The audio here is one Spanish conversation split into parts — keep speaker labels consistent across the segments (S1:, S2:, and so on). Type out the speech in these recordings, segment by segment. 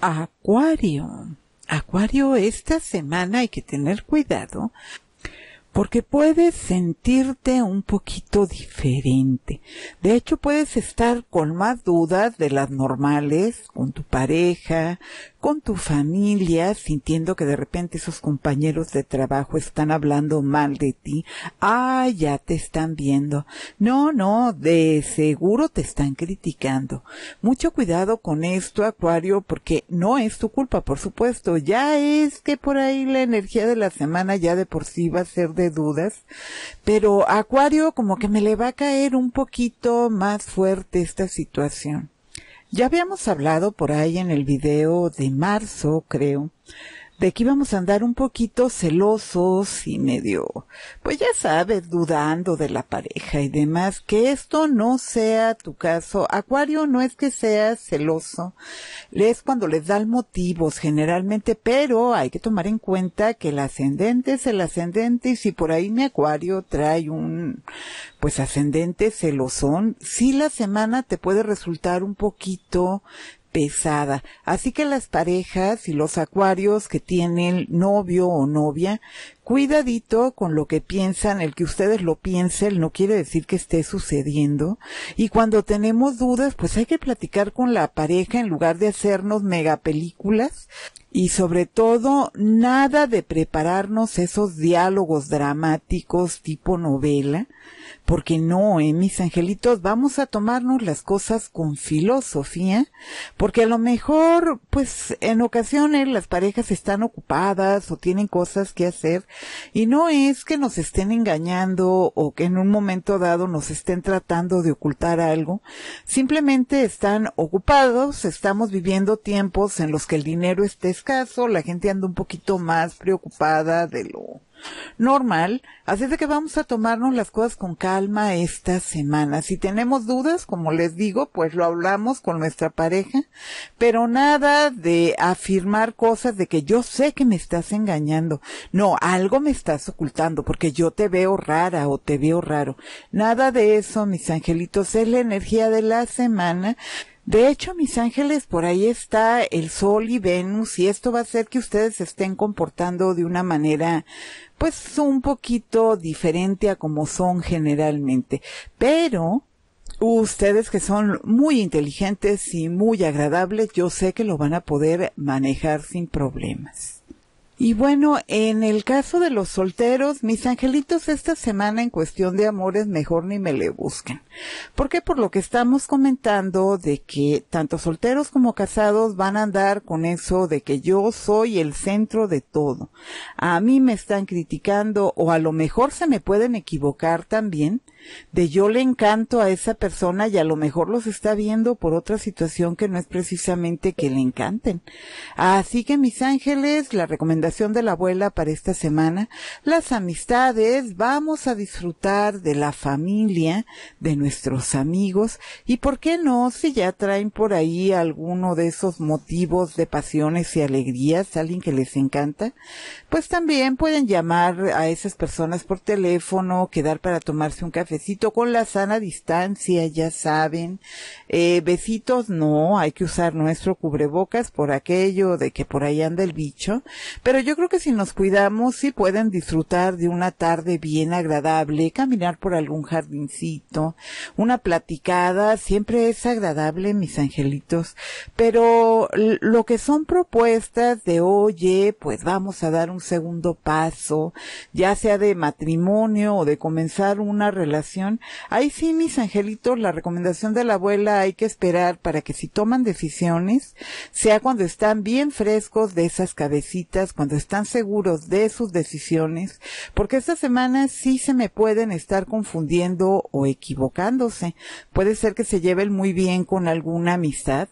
S1: Acuario. Acuario, esta semana hay que tener cuidado porque puedes sentirte un poquito diferente. De hecho, puedes estar con más dudas de las normales, con tu pareja, con tu familia, sintiendo que de repente esos compañeros de trabajo están hablando mal de ti. Ah, ya te están viendo. No, no, de seguro te están criticando. Mucho cuidado con esto, Acuario, porque no es tu culpa, por supuesto. Ya es que por ahí la energía de la semana ya de por sí va a ser de dudas. Pero Acuario como que me le va a caer un poquito más fuerte esta situación. Ya habíamos hablado por ahí en el video de marzo, creo, de aquí vamos a andar un poquito celosos y medio, pues ya sabes, dudando de la pareja y demás, que esto no sea tu caso. Acuario no es que seas celoso, es cuando les dan motivos generalmente, pero hay que tomar en cuenta que el ascendente es el ascendente y si por ahí mi acuario trae un, pues ascendente celosón, sí la semana te puede resultar un poquito pesada. Así que las parejas y los acuarios que tienen novio o novia cuidadito con lo que piensan, el que ustedes lo piensen no quiere decir que esté sucediendo. Y cuando tenemos dudas, pues hay que platicar con la pareja en lugar de hacernos megapelículas. Y sobre todo, nada de prepararnos esos diálogos dramáticos tipo novela, porque no, eh, mis angelitos, vamos a tomarnos las cosas con filosofía, porque a lo mejor, pues en ocasiones las parejas están ocupadas o tienen cosas que hacer y no es que nos estén engañando o que en un momento dado nos estén tratando de ocultar algo, simplemente están ocupados, estamos viviendo tiempos en los que el dinero está escaso, la gente anda un poquito más preocupada de lo normal. Así es de que vamos a tomarnos las cosas con calma esta semana. Si tenemos dudas, como les digo, pues lo hablamos con nuestra pareja, pero nada de afirmar cosas de que yo sé que me estás engañando. No, algo me estás ocultando porque yo te veo rara o te veo raro. Nada de eso, mis angelitos. Es la energía de la semana. De hecho, mis ángeles, por ahí está el Sol y Venus y esto va a hacer que ustedes se estén comportando de una manera pues un poquito diferente a como son generalmente. Pero ustedes que son muy inteligentes y muy agradables, yo sé que lo van a poder manejar sin problemas. Y bueno, en el caso de los solteros, mis angelitos, esta semana en cuestión de amores mejor ni me le busquen. Porque por lo que estamos comentando de que tanto solteros como casados van a andar con eso de que yo soy el centro de todo. A mí me están criticando o a lo mejor se me pueden equivocar también de yo le encanto a esa persona y a lo mejor los está viendo por otra situación que no es precisamente que le encanten. Así que mis ángeles, la recomendación de la abuela para esta semana, las amistades, vamos a disfrutar de la familia, de nuestros amigos y por qué no si ya traen por ahí alguno de esos motivos de pasiones y alegrías, alguien que les encanta, pues también pueden llamar a esas personas por teléfono, quedar para tomarse un cafecito con la sana distancia, ya saben, eh, besitos no, hay que usar nuestro cubrebocas por aquello de que por ahí anda el bicho, pero pero yo creo que si nos cuidamos, si pueden disfrutar de una tarde bien agradable, caminar por algún jardincito, una platicada, siempre es agradable, mis angelitos. Pero lo que son propuestas de, oye, pues vamos a dar un segundo paso, ya sea de matrimonio o de comenzar una relación, ahí sí, mis angelitos, la recomendación de la abuela hay que esperar para que si toman decisiones, sea cuando están bien frescos de esas cabecitas, cuando cuando están seguros de sus decisiones, porque esta semana sí se me pueden estar confundiendo o equivocándose. Puede ser que se lleven muy bien con alguna amistad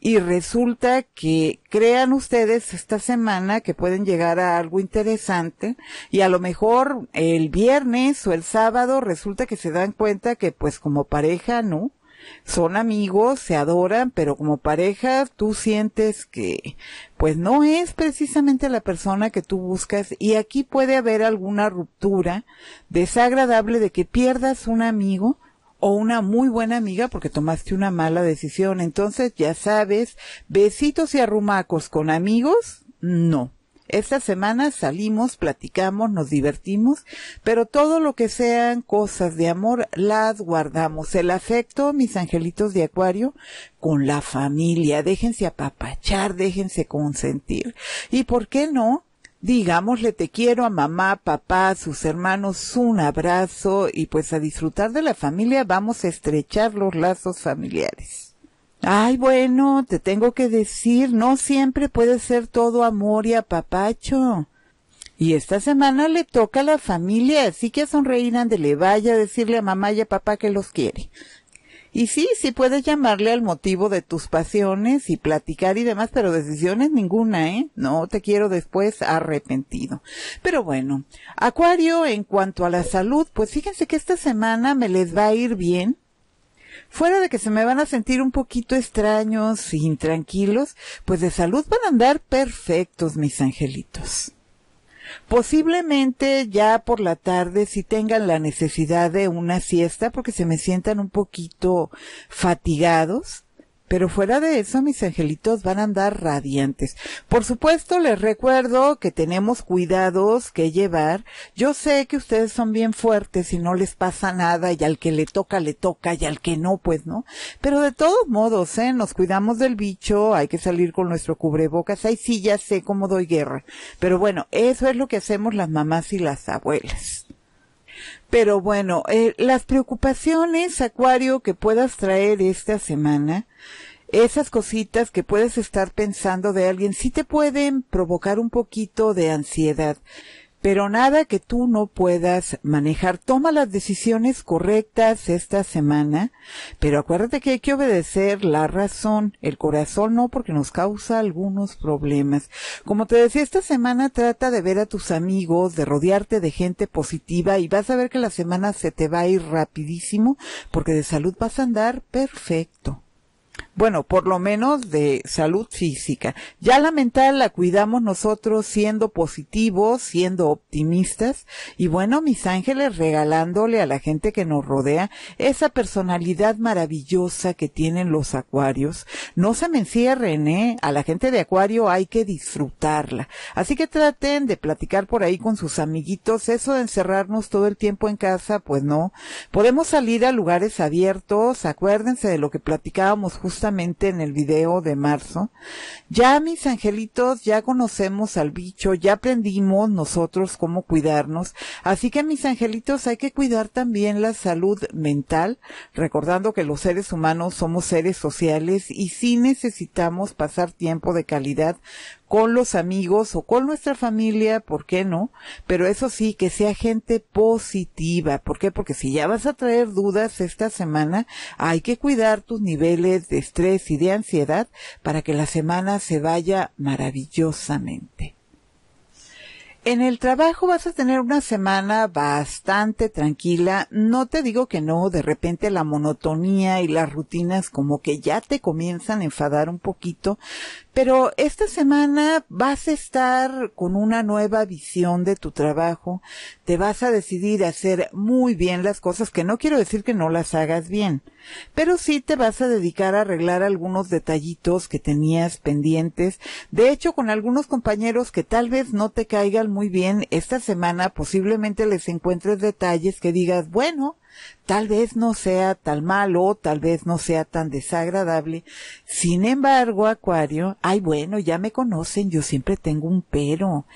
S1: y resulta que crean ustedes esta semana que pueden llegar a algo interesante y a lo mejor el viernes o el sábado resulta que se dan cuenta que pues como pareja no son amigos, se adoran, pero como pareja tú sientes que pues no es precisamente la persona que tú buscas y aquí puede haber alguna ruptura desagradable de que pierdas un amigo o una muy buena amiga porque tomaste una mala decisión. Entonces, ya sabes, besitos y arrumacos con amigos, no. Esta semana salimos, platicamos, nos divertimos, pero todo lo que sean cosas de amor las guardamos. El afecto, mis angelitos de acuario, con la familia. Déjense apapachar, déjense consentir. ¿Y por qué no? digámosle te quiero a mamá, papá, sus hermanos, un abrazo y pues a disfrutar de la familia vamos a estrechar los lazos familiares. Ay, bueno, te tengo que decir, no siempre puede ser todo amor y apapacho. Y esta semana le toca a la familia, así que a de le vaya a decirle a mamá y a papá que los quiere. Y sí, sí puedes llamarle al motivo de tus pasiones y platicar y demás, pero decisiones ninguna, ¿eh? No te quiero después arrepentido. Pero bueno, Acuario, en cuanto a la salud, pues fíjense que esta semana me les va a ir bien fuera de que se me van a sentir un poquito extraños, intranquilos, pues de salud van a andar perfectos, mis angelitos. Posiblemente ya por la tarde si tengan la necesidad de una siesta porque se me sientan un poquito fatigados, pero fuera de eso, mis angelitos van a andar radiantes. Por supuesto, les recuerdo que tenemos cuidados que llevar. Yo sé que ustedes son bien fuertes y no les pasa nada y al que le toca, le toca y al que no, pues no. Pero de todos modos, ¿eh? Nos cuidamos del bicho, hay que salir con nuestro cubrebocas. Ahí sí ya sé cómo doy guerra. Pero bueno, eso es lo que hacemos las mamás y las abuelas. Pero bueno, eh, las preocupaciones, Acuario, que puedas traer esta semana, esas cositas que puedes estar pensando de alguien, sí te pueden provocar un poquito de ansiedad pero nada que tú no puedas manejar. Toma las decisiones correctas esta semana, pero acuérdate que hay que obedecer la razón, el corazón no, porque nos causa algunos problemas. Como te decía, esta semana trata de ver a tus amigos, de rodearte de gente positiva y vas a ver que la semana se te va a ir rapidísimo, porque de salud vas a andar perfecto. Bueno, por lo menos de salud física. Ya la mental la cuidamos nosotros siendo positivos, siendo optimistas y bueno, mis ángeles regalándole a la gente que nos rodea esa personalidad maravillosa que tienen los acuarios. No se me encierren, ¿eh? A la gente de acuario hay que disfrutarla. Así que traten de platicar por ahí con sus amiguitos. Eso de encerrarnos todo el tiempo en casa, pues no. Podemos salir a lugares abiertos. Acuérdense de lo que platicábamos justamente en el video de marzo, ya mis angelitos, ya conocemos al bicho, ya aprendimos nosotros cómo cuidarnos, así que mis angelitos hay que cuidar también la salud mental, recordando que los seres humanos somos seres sociales y sí necesitamos pasar tiempo de calidad con los amigos o con nuestra familia, ¿por qué no? Pero eso sí, que sea gente positiva. ¿Por qué? Porque si ya vas a traer dudas esta semana, hay que cuidar tus niveles de estrés y de ansiedad para que la semana se vaya maravillosamente. En el trabajo vas a tener una semana bastante tranquila. No te digo que no, de repente la monotonía y las rutinas como que ya te comienzan a enfadar un poquito, pero esta semana vas a estar con una nueva visión de tu trabajo. Te vas a decidir a hacer muy bien las cosas, que no quiero decir que no las hagas bien pero sí te vas a dedicar a arreglar algunos detallitos que tenías pendientes. De hecho, con algunos compañeros que tal vez no te caigan muy bien esta semana, posiblemente les encuentres detalles que digas, bueno, Tal vez no sea tan malo, tal vez no sea tan desagradable. Sin embargo, Acuario, ay bueno, ya me conocen, yo siempre tengo un pero.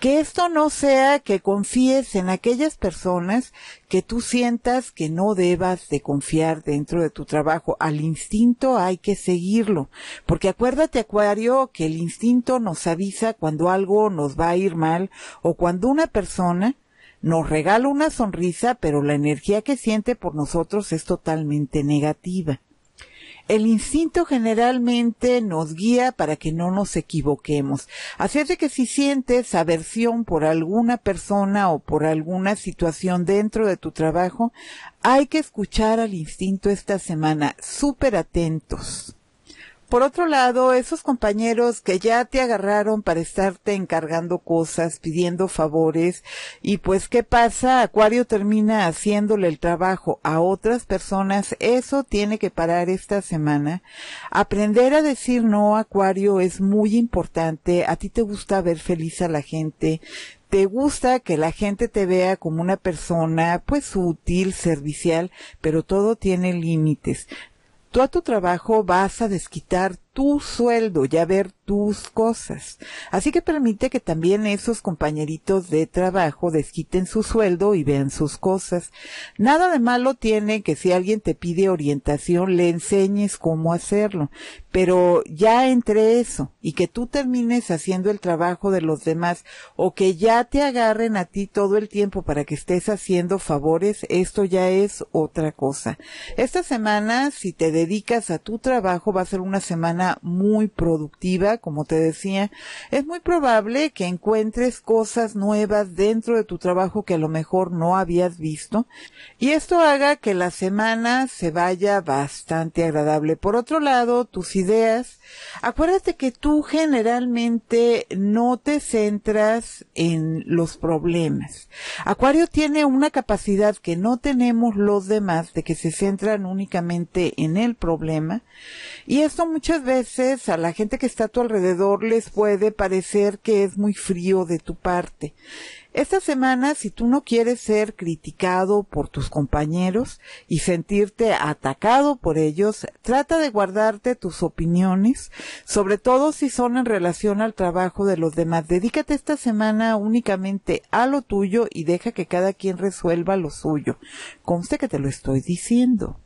S1: Que esto no sea que confíes en aquellas personas que tú sientas que no debas de confiar dentro de tu trabajo. Al instinto hay que seguirlo. Porque acuérdate, Acuario, que el instinto nos avisa cuando algo nos va a ir mal o cuando una persona nos regala una sonrisa, pero la energía que siente por nosotros es totalmente negativa. El instinto generalmente nos guía para que no nos equivoquemos. Así es de que si sientes aversión por alguna persona o por alguna situación dentro de tu trabajo, hay que escuchar al instinto esta semana, súper atentos. Por otro lado, esos compañeros que ya te agarraron para estarte encargando cosas, pidiendo favores, y pues ¿qué pasa? Acuario termina haciéndole el trabajo a otras personas, eso tiene que parar esta semana. Aprender a decir no, Acuario, es muy importante. A ti te gusta ver feliz a la gente, te gusta que la gente te vea como una persona pues útil, servicial, pero todo tiene límites tú a tu trabajo vas a desquitar tu sueldo, ya ver tus cosas. Así que permite que también esos compañeritos de trabajo desquiten su sueldo y vean sus cosas. Nada de malo tiene que si alguien te pide orientación le enseñes cómo hacerlo, pero ya entre eso y que tú termines haciendo el trabajo de los demás o que ya te agarren a ti todo el tiempo para que estés haciendo favores, esto ya es otra cosa. Esta semana, si te dedicas a tu trabajo, va a ser una semana muy productiva, como te decía, es muy probable que encuentres cosas nuevas dentro de tu trabajo que a lo mejor no habías visto y esto haga que la semana se vaya bastante agradable. Por otro lado, tus ideas, acuérdate que tú generalmente no te centras en los problemas. Acuario tiene una capacidad que no tenemos los demás de que se centran únicamente en el problema y esto muchas veces a la gente que está a tu alrededor les puede parecer que es muy frío de tu parte. Esta semana, si tú no quieres ser criticado por tus compañeros y sentirte atacado por ellos, trata de guardarte tus opiniones, sobre todo si son en relación al trabajo de los demás. Dedícate esta semana únicamente a lo tuyo y deja que cada quien resuelva lo suyo. Conste que te lo estoy diciendo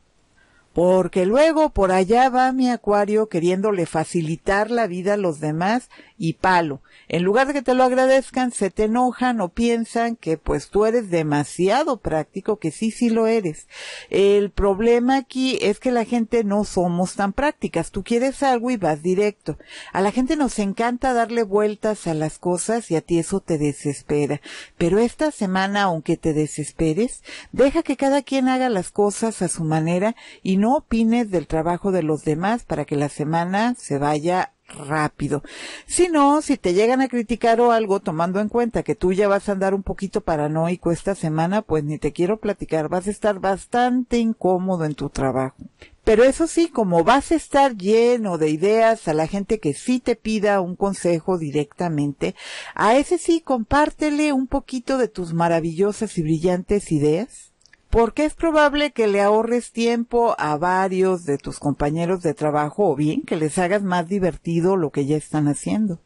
S1: porque luego por allá va mi acuario queriéndole facilitar la vida a los demás y palo. En lugar de que te lo agradezcan, se te enojan o piensan que pues tú eres demasiado práctico, que sí, sí lo eres. El problema aquí es que la gente no somos tan prácticas. Tú quieres algo y vas directo. A la gente nos encanta darle vueltas a las cosas y a ti eso te desespera. Pero esta semana, aunque te desesperes, deja que cada quien haga las cosas a su manera y no opines del trabajo de los demás para que la semana se vaya rápido. Si no, si te llegan a criticar o algo, tomando en cuenta que tú ya vas a andar un poquito paranoico esta semana, pues ni te quiero platicar, vas a estar bastante incómodo en tu trabajo. Pero eso sí, como vas a estar lleno de ideas a la gente que sí te pida un consejo directamente, a ese sí compártele un poquito de tus maravillosas y brillantes ideas porque es probable que le ahorres tiempo a varios de tus compañeros de trabajo o bien que les hagas más divertido lo que ya están haciendo.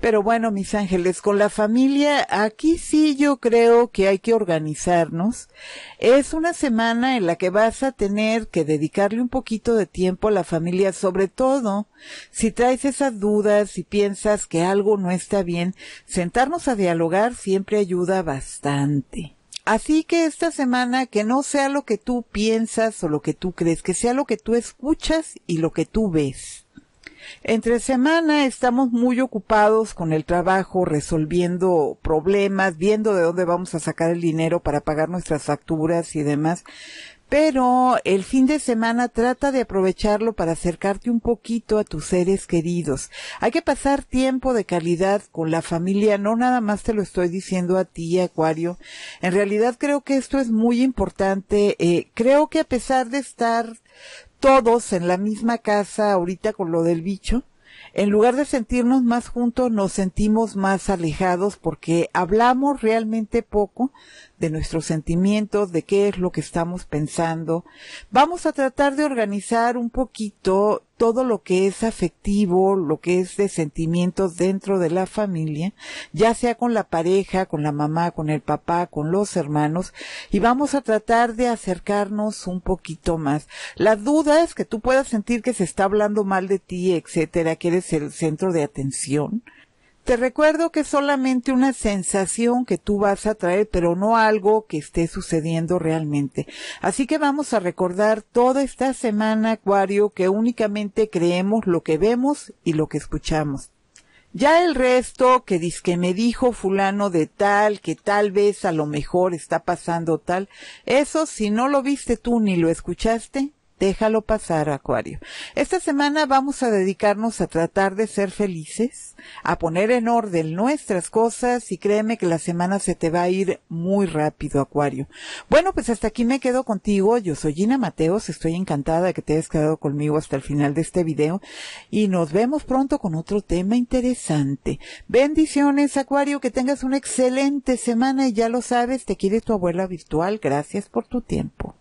S1: Pero bueno, mis ángeles, con la familia, aquí sí yo creo que hay que organizarnos. Es una semana en la que vas a tener que dedicarle un poquito de tiempo a la familia, sobre todo si traes esas dudas, y piensas que algo no está bien, sentarnos a dialogar siempre ayuda bastante. Así que esta semana que no sea lo que tú piensas o lo que tú crees, que sea lo que tú escuchas y lo que tú ves. Entre semana estamos muy ocupados con el trabajo, resolviendo problemas, viendo de dónde vamos a sacar el dinero para pagar nuestras facturas y demás pero el fin de semana trata de aprovecharlo para acercarte un poquito a tus seres queridos. Hay que pasar tiempo de calidad con la familia, no nada más te lo estoy diciendo a ti, Acuario. En realidad creo que esto es muy importante. Eh, creo que a pesar de estar todos en la misma casa ahorita con lo del bicho, en lugar de sentirnos más juntos, nos sentimos más alejados porque hablamos realmente poco, de nuestros sentimientos, de qué es lo que estamos pensando. Vamos a tratar de organizar un poquito todo lo que es afectivo, lo que es de sentimientos dentro de la familia, ya sea con la pareja, con la mamá, con el papá, con los hermanos, y vamos a tratar de acercarnos un poquito más. La duda es que tú puedas sentir que se está hablando mal de ti, etcétera, que eres el centro de atención, te recuerdo que es solamente una sensación que tú vas a traer, pero no algo que esté sucediendo realmente. Así que vamos a recordar toda esta semana, Acuario, que únicamente creemos lo que vemos y lo que escuchamos. Ya el resto que me dijo fulano de tal, que tal vez a lo mejor está pasando tal, eso si no lo viste tú ni lo escuchaste, Déjalo pasar, Acuario. Esta semana vamos a dedicarnos a tratar de ser felices, a poner en orden nuestras cosas y créeme que la semana se te va a ir muy rápido, Acuario. Bueno, pues hasta aquí me quedo contigo. Yo soy Gina Mateos. Estoy encantada de que te hayas quedado conmigo hasta el final de este video y nos vemos pronto con otro tema interesante. Bendiciones, Acuario. Que tengas una excelente semana y ya lo sabes, te quiere tu abuela virtual. Gracias por tu tiempo.